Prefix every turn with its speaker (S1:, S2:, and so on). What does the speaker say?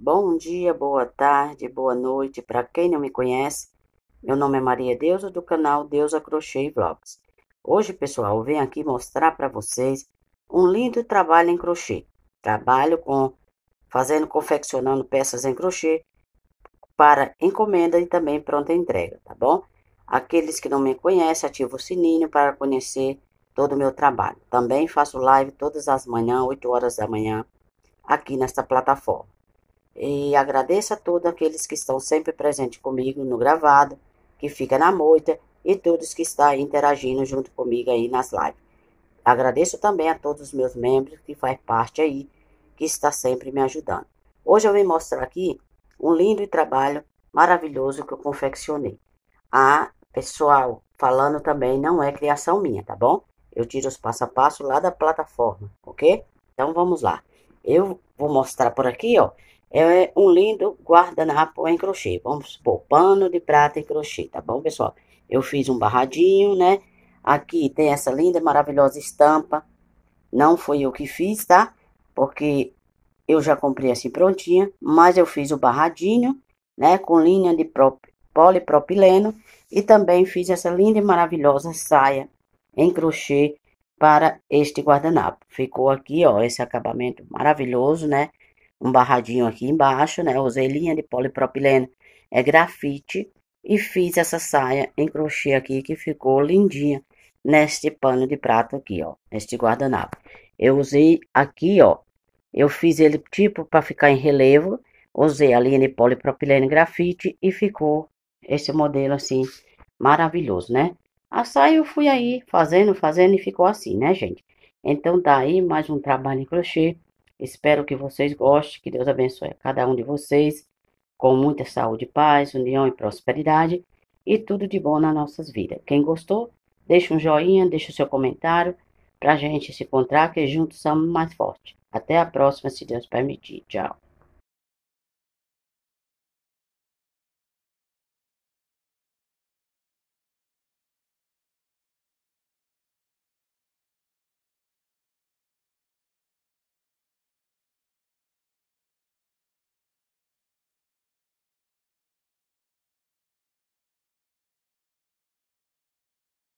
S1: Bom dia, boa tarde, boa noite. Para quem não me conhece, meu nome é Maria Deusa do canal Deusa Crochê e Vlogs. Hoje, pessoal, eu venho aqui mostrar para vocês um lindo trabalho em crochê. Trabalho com fazendo confeccionando peças em crochê para encomenda e também pronta entrega, tá bom? Aqueles que não me conhecem, ativa o sininho para conhecer todo o meu trabalho. Também faço live todas as manhãs, 8 horas da manhã, aqui nesta plataforma. E agradeço a todos aqueles que estão sempre presentes comigo no gravado, que fica na moita e todos que estão interagindo junto comigo aí nas lives. Agradeço também a todos os meus membros que faz parte aí, que está sempre me ajudando. Hoje eu vim mostrar aqui um lindo trabalho maravilhoso que eu confeccionei. Ah, pessoal, falando também não é criação minha, tá bom? Eu tiro os passo a passo lá da plataforma, ok? Então vamos lá. Eu vou mostrar por aqui, ó. É um lindo guardanapo em crochê. Vamos supor, pano de prata e crochê, tá bom, pessoal? Eu fiz um barradinho, né? Aqui tem essa linda, maravilhosa estampa. Não foi eu que fiz, tá? Porque eu já comprei assim prontinha, mas eu fiz o barradinho, né? Com linha de polipropileno. E também fiz essa linda e maravilhosa saia em crochê para este guardanapo. Ficou aqui, ó, esse acabamento maravilhoso, né? um barradinho aqui embaixo, né? Usei linha de polipropileno, é grafite e fiz essa saia em crochê aqui que ficou lindinha neste pano de prato aqui, ó, neste guardanapo. Eu usei aqui, ó, eu fiz ele tipo para ficar em relevo, usei a linha de polipropileno grafite e ficou esse modelo assim maravilhoso, né? A saia eu fui aí fazendo, fazendo e ficou assim, né, gente? Então, tá aí mais um trabalho em crochê Espero que vocês gostem, que Deus abençoe a cada um de vocês com muita saúde, paz, união e prosperidade e tudo de bom nas nossas vidas. Quem gostou, deixa um joinha, deixa o seu comentário para a gente se encontrar, que juntos somos mais fortes. Até a próxima, se Deus permitir. Tchau.